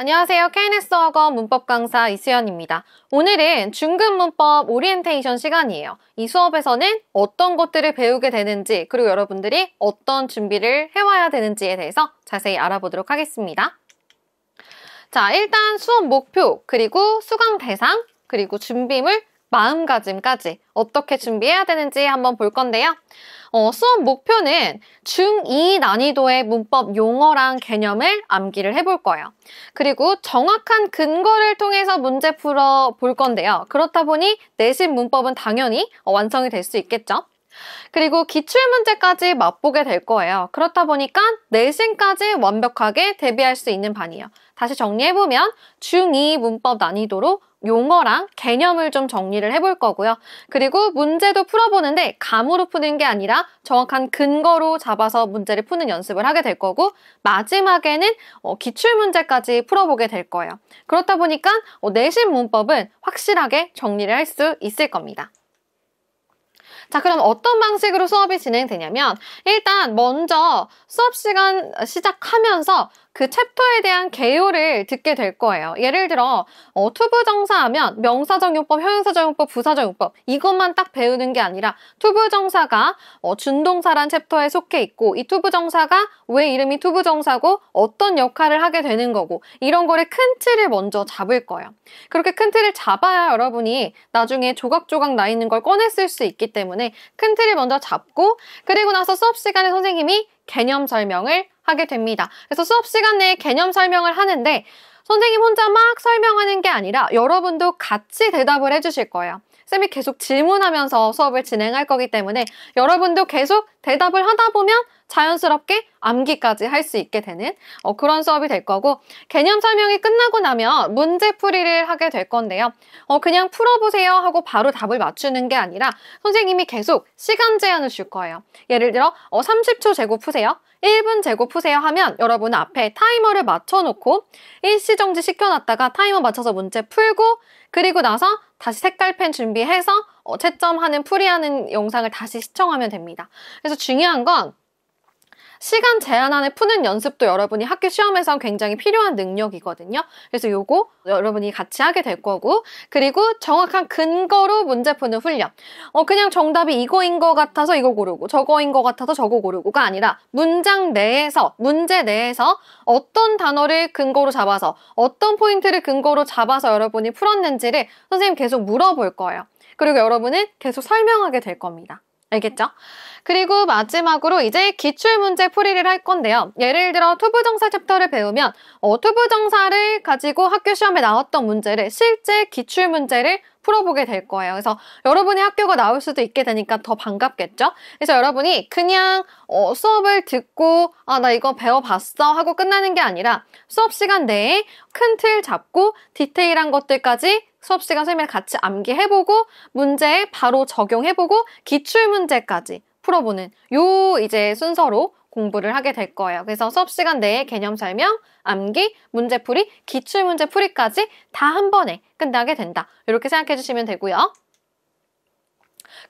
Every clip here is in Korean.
안녕하세요. KNS 어원 문법 강사 이수연입니다. 오늘은 중급 문법 오리엔테이션 시간이에요. 이 수업에서는 어떤 것들을 배우게 되는지 그리고 여러분들이 어떤 준비를 해와야 되는지에 대해서 자세히 알아보도록 하겠습니다. 자, 일단 수업 목표, 그리고 수강 대상, 그리고 준비물, 마음가짐까지 어떻게 준비해야 되는지 한번 볼 건데요. 어, 수업 목표는 중2 난이도의 문법 용어랑 개념을 암기를 해볼 거예요. 그리고 정확한 근거를 통해서 문제 풀어 볼 건데요. 그렇다 보니 내신 문법은 당연히 완성이 될 수 있겠죠. 그리고 기출문제까지 맛보게 될 거예요. 그렇다 보니까 내신까지 완벽하게 대비할 수 있는 반이에요. 다시 정리해보면 중2 문법 난이도로 용어랑 개념을 좀 정리를 해볼 거고요. 그리고 문제도 풀어보는데 감으로 푸는 게 아니라 정확한 근거로 잡아서 문제를 푸는 연습을 하게 될 거고 마지막에는 어, 기출문제까지 풀어보게 될 거예요. 그렇다 보니까 어, 내신 문법은 확실하게 정리를 할 수 있을 겁니다. 자, 그럼 어떤 방식으로 수업이 진행되냐면 일단 먼저 수업 시간 시작하면서 그 챕터에 대한 개요를 듣게 될 거예요. 예를 들어 어, 투부정사하면 명사적용법형용사적용법부사적용법 이것만 딱 배우는 게 아니라 투부정사가 어, 준동사란 챕터에 속해 있고 이 투부정사가 왜 이름이 투부정사고 어떤 역할을 하게 되는 거고 이런 거를 큰 틀을 먼저 잡을 거예요. 그렇게 큰 틀을 잡아야 여러분이 나중에 조각조각 나 있는 걸꺼냈을수 있기 때문에 큰 틀을 먼저 잡고 그리고 나서 수업 시간에 선생님이 개념 설명을 하게 됩니다. 그래서 수업 시간 내에 개념 설명을 하는데 선생님 혼자 막 설명하는 게 아니라 여러분도 같이 대답을 해주실 거예요. 쌤이 계속 질문하면서 수업을 진행할 거기 때문에 여러분도 계속 대답을 하다 보면 자연스럽게 암기까지 할 수 있게 되는 어, 그런 수업이 될 거고 개념 설명이 끝나고 나면 문제 풀이를 하게 될 건데요. 어, 그냥 풀어보세요 하고 바로 답을 맞추는 게 아니라 선생님이 계속 시간 제한을 줄 거예요. 예를 들어 어, 30초 재고 푸세요. 1분 재고 푸세요 하면 여러분 앞에 타이머를 맞춰놓고 일시정지 시켜놨다가 타이머 맞춰서 문제 풀고 그리고 나서 다시 색깔펜 준비해서 어, 채점하는 풀이하는 영상을 다시 시청하면 됩니다. 그래서 중요한 건 시간 제한 안에 푸는 연습도 여러분이 학교 시험에서 굉장히 필요한 능력이거든요. 그래서 요거 여러분이 같이 하게 될 거고 그리고 정확한 근거로 문제 푸는 훈련. 어 그냥 정답이 이거인 것 같아서 이거 고르고 저거인 것 같아서 저거 고르고가 아니라 문장 내에서 문제 내에서 어떤 단어를 근거로 잡아서 어떤 포인트를 근거로 잡아서 여러분이 풀었는지를 선생님 계속 물어볼 거예요. 그리고 여러분은 계속 설명하게 될 겁니다. 알겠죠? 그리고 마지막으로 이제 기출문제 풀이를 할 건데요. 예를 들어 투부정사 챕터를 배우면 어, 투부정사를 가지고 학교 시험에 나왔던 문제를 실제 기출문제를 풀어보게 될 거예요. 그래서 여러분의 학교가 나올 수도 있게 되니까 더 반갑겠죠? 그래서 여러분이 그냥 어, 수업을 듣고 아 나 이거 배워봤어 하고 끝나는 게 아니라 수업 시간 내에 큰 틀 잡고 디테일한 것들까지 수업 시간 설명을 같이 암기해보고 문제에 바로 적용해보고 기출 문제까지 풀어보는 요 이제 순서로 공부를 하게 될 거예요. 그래서 수업 시간 내에 개념 설명, 암기, 문제풀이, 기출문제풀이까지 다 한 번에 끝나게 된다. 이렇게 생각해 주시면 되고요.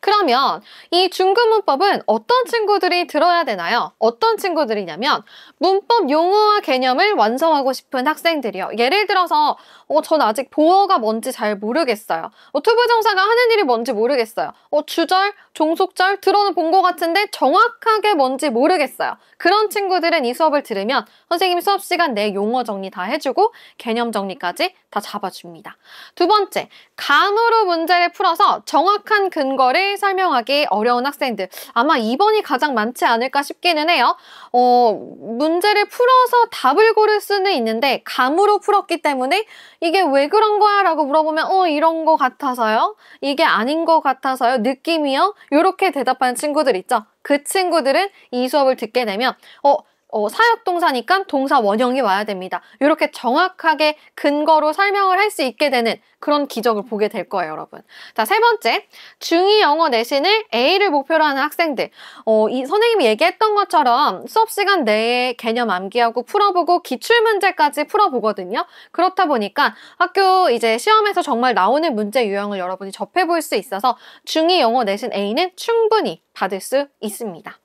그러면 이 중급문법은 어떤 친구들이 들어야 되나요? 어떤 친구들이냐면 문법 용어와 개념을 완성하고 싶은 학생들이요. 예를 들어서 어, 전 아직 보어가 뭔지 잘 모르겠어요. 어, 투부정사가 하는 일이 뭔지 모르겠어요. 어, 주절, 종속절 들어는 본 것 같은데 정확하게 뭔지 모르겠어요. 그런 친구들은 이 수업을 들으면 선생님 수업 시간 내 용어 정리 다 해주고 개념 정리까지 다 잡아줍니다. 두 번째, 감으로 문제를 풀어서 정확한 근거 거를 설명하기 어려운 학생들 아마 2번이 가장 많지 않을까 싶기는 해요. 어, 문제를 풀어서 답을 고를 수는 있는데 감으로 풀었기 때문에 이게 왜 그런 거야? 라고 물어보면 어 이런 거 같아서요. 이게 아닌 거 같아서요. 느낌이요. 이렇게 대답하는 친구들 있죠. 그 친구들은 이 수업을 듣게 되면 어 어, 사역동사니까 동사 원형이 와야 됩니다. 이렇게 정확하게 근거로 설명을 할 수 있게 되는 그런 기적을 보게 될 거예요, 여러분. 자, 세 번째. 중2 영어 내신을 A를 목표로 하는 학생들. 어, 이 선생님이 얘기했던 것처럼 수업 시간 내에 개념 암기하고 풀어보고 기출 문제까지 풀어보거든요. 그렇다 보니까 학교 이제 시험에서 정말 나오는 문제 유형을 여러분이 접해 볼 수 있어서 중2 영어 내신 A는 충분히 받을 수 있습니다.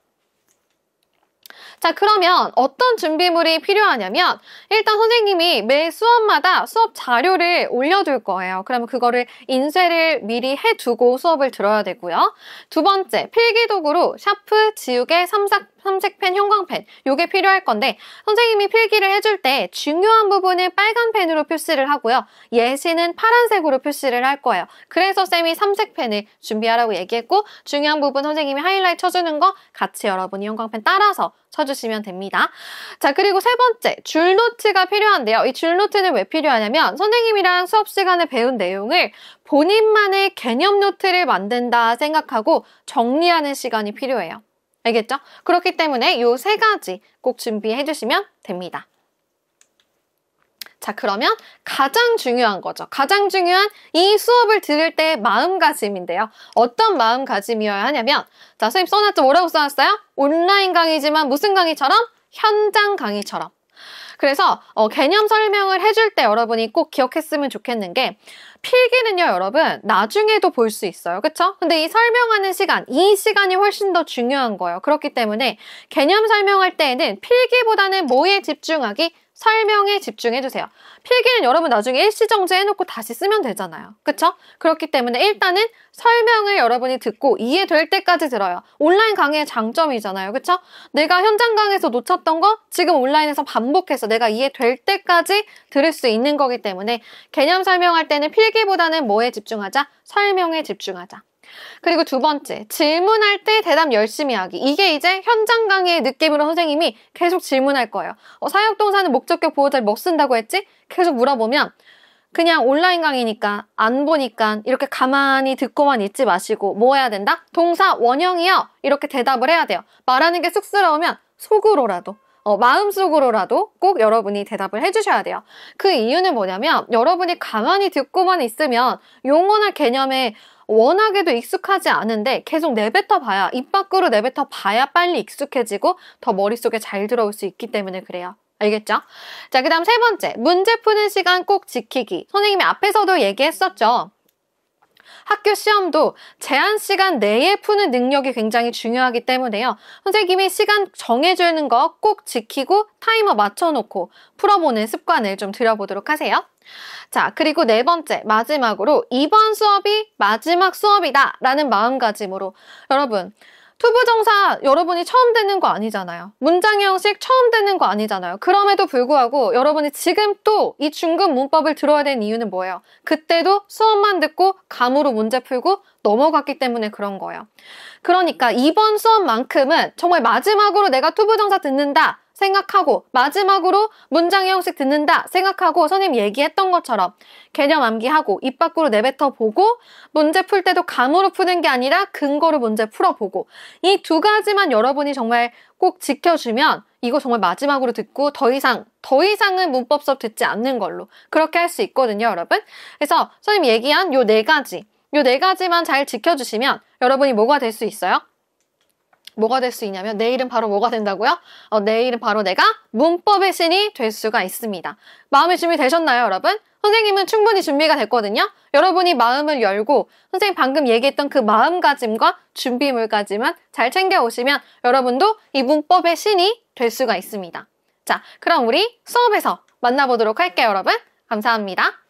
자, 그러면 어떤 준비물이 필요하냐면 일단 선생님이 매 수업마다 수업 자료를 올려둘 거예요. 그러면 그거를 인쇄를 미리 해두고 수업을 들어야 되고요. 두 번째, 필기도구로 샤프, 지우개, 삼색, 삼색펜, 형광펜 요게 필요할 건데 선생님이 필기를 해때 중요한 부분은 빨간 펜으로 표시를 하고요. 예시는 파란색으로 표시를 할 거예요. 그래서 쌤이 삼색 펜을 준비하라고 얘기했고 중요한 부분 선생님이 하이라이트 쳐주는 거 같이 여러분이 형광펜 따라서 쳐주시면 됩니다. 자 그리고 세 번째 줄노트가 필요한데요. 이 줄노트는 왜 필요하냐면 선생님이랑 수업 시간에 배운 내용을 본인만의 개념 노트를 만든다 생각하고 정리하는 시간이 필요해요. 알겠죠? 그렇기 때문에 이 세 가지 꼭 준비해 주시면 됩니다. 자, 그러면 가장 중요한 거죠. 가장 중요한 이 수업을 들을 때 마음가짐인데요. 어떤 마음가짐이어야 하냐면, 자, 선생님 써놨죠? 뭐라고 써놨어요? 온라인 강의지만 무슨 강의처럼? 현장 강의처럼. 그래서 어, 개념 설명을 해줄 때 여러분이 꼭 기억했으면 좋겠는 게 필기는요 여러분 나중에도 볼 수 있어요 그쵸? 근데 이 설명하는 시간 이 시간이 훨씬 더 중요한 거예요 그렇기 때문에 개념 설명할 때에는 필기보다는 뭐에 집중하기? 설명에 집중해주세요. 필기는 여러분 나중에 일시정지 해놓고 다시 쓰면 되잖아요. 그쵸? 그렇기 때문에 일단은 설명을 여러분이 듣고 이해될 때까지 들어요. 온라인 강의의 장점이잖아요. 그쵸? 내가 현장 강의에서 놓쳤던 거 지금 온라인에서 반복해서 내가 이해될 때까지 들을 수 있는 거기 때문에 개념 설명할 때는 필기보다는 뭐에 집중하자? 설명에 집중하자. 그리고 두 번째, 질문할 때 대답 열심히 하기. 이게 이제 현장 강의의 느낌으로 선생님이 계속 질문할 거예요. 어, 사역동사는 목적격 보호자를 못 쓴다고 했지? 계속 물어보면 그냥 온라인 강의니까 안 보니까 이렇게 가만히 듣고만 있지 마시고 뭐 해야 된다? 동사 원형이요. 이렇게 대답을 해야 돼요. 말하는 게 쑥스러우면 속으로라도 어, 마음속으로라도 꼭 여러분이 대답을 해주셔야 돼요. 그 이유는 뭐냐면 여러분이 가만히 듣고만 있으면 용어나 개념에 워낙에도 익숙하지 않은데 계속 내뱉어 봐야 입 밖으로 내뱉어 봐야 빨리 익숙해지고 더 머릿속에 잘 들어올 수 있기 때문에 그래요. 알겠죠? 자, 그 다음 세 번째. 문제 푸는 시간 꼭 지키기. 선생님이 앞에서도 얘기했었죠. 학교 시험도 제한 시간 내에 푸는 능력이 굉장히 중요하기 때문에요. 선생님이 시간 정해주는 거 꼭 지키고 타이머 맞춰놓고 풀어보는 습관을 좀 들여보도록 하세요. 자, 그리고 네 번째, 마지막으로 이번 수업이 마지막 수업이다 라는 마음가짐으로 여러분, 투부정사 여러분이 처음 듣는 거 아니잖아요. 문장 형식 처음 듣는 거 아니잖아요. 그럼에도 불구하고 여러분이 지금 또 이 중급 문법을 들어야 되는 이유는 뭐예요? 그때도 수업만 듣고 감으로 문제 풀고 넘어갔기 때문에 그런 거예요. 그러니까 이번 수업만큼은 정말 마지막으로 내가 투부정사 듣는다. 생각하고 마지막으로 문장의 형식 듣는다 생각하고 선생님 얘기했던 것처럼 개념 암기하고 입 밖으로 내뱉어 보고 문제 풀 때도 감으로 푸는 게 아니라 근거로 문제 풀어보고 이 두 가지만 여러분이 정말 꼭 지켜주면 이거 정말 마지막으로 듣고 더 이상 더 이상은 문법 수업 듣지 않는 걸로 그렇게 할 수 있거든요 여러분 그래서 선생님 얘기한 요 네 가지 요 네 가지만 잘 지켜주시면 여러분이 뭐가 될 수 있어요? 뭐가 될 수 있냐면 내일은 바로 뭐가 된다고요? 어, 내일은 바로 내가 문법의 신이 될 수가 있습니다. 마음의 준비 되셨나요, 여러분? 선생님은 충분히 준비가 됐거든요. 여러분이 마음을 열고 선생님 방금 얘기했던 그 마음가짐과 준비물까지만 잘 챙겨오시면 여러분도 이 문법의 신이 될 수가 있습니다. 자, 그럼 우리 수업에서 만나보도록 할게요, 여러분. 감사합니다.